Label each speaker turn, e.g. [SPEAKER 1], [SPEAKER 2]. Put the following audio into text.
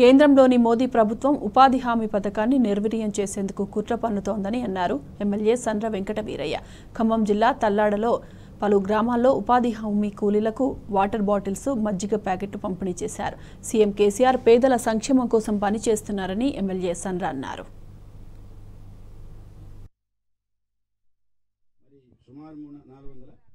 [SPEAKER 1] కేంద్రంలోని మోదీ ప్రభుత్వం ఉపాధి హామీ పథకాన్ని నిర్వీర్యం చేసేందుకు కుట్ర పన్నుతోందని అన్నారు ఎమ్మెల్యే సంద్ర వెంకట వీరయ్య ఖమ్మం జిల్లా తల్లాడలో పలు గ్రామాల్లో ఉపాధి హామీ కూలీలకు వాటర్ బాటిల్స్ మజ్జిగ ప్యాకెట్లు పంపిణీ చేశారు సీఎం కేసీఆర్ పేదల సంక్షేమం కోసం పనిచేస్తున్నారని ఎమ్మెల్యే సంద్ర అన్నారు
[SPEAKER 2] సుమారు నాలుగు వందల